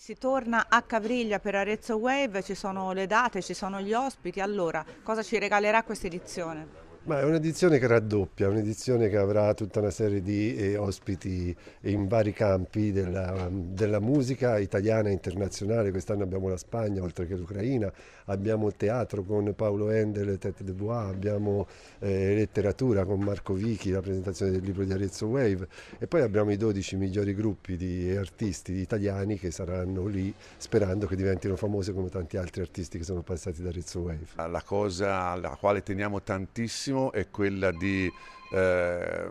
Si torna a Cavriglia per Arezzo Wave, ci sono le date, ci sono gli ospiti, allora cosa ci regalerà questa edizione? Ma è un'edizione che raddoppia, un'edizione che avrà tutta una serie di eh, ospiti in vari campi della, della, musica italiana e internazionale. Quest'anno abbiamo la Spagna, oltre che l'Ucraina, abbiamo il teatro con Paolo Endel e Tete de Bois, abbiamo eh, letteratura con Marco Vichi, la presentazione del libro di Arezzo Wave e poi abbiamo i 12 migliori gruppi di artisti italiani che saranno lì sperando che diventino famosi come tanti altri artisti che sono passati da Arezzo Wave. La cosa alla quale teniamo tantissimo primo è quella di, eh,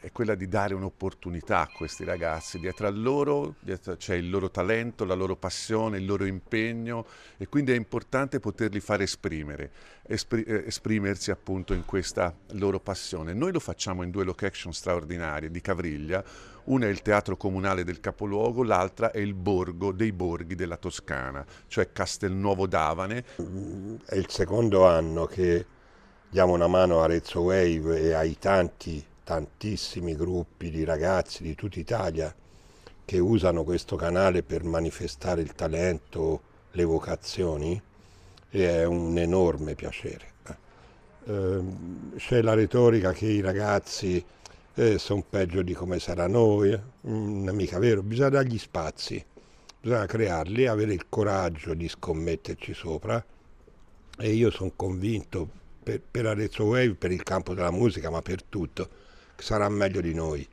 è quella di dare un'opportunità a questi ragazzi. Dietro a loro c'è cioè il loro talento, la loro passione, il loro impegno e quindi è importante poterli far esprimere, espri eh, esprimersi appunto in questa loro passione. Noi lo facciamo in due location straordinarie di Cavriglia, una è il teatro comunale del capoluogo, l'altra è il borgo dei borghi della Toscana, cioè Castelnuovo d'Avane. È il secondo anno che diamo una mano a Rezzo Wave e ai tanti, tantissimi gruppi di ragazzi di tutta Italia che usano questo canale per manifestare il talento, le vocazioni, è un enorme piacere. Ehm, c'è la retorica che i ragazzi eh, sono peggio di come sarà noi, eh, non è mica vero, bisogna dargli spazi, bisogna crearli, avere il coraggio di scommetterci sopra e io sono convinto per, per la retro wave, per il campo della musica, ma per tutto, sarà meglio di noi.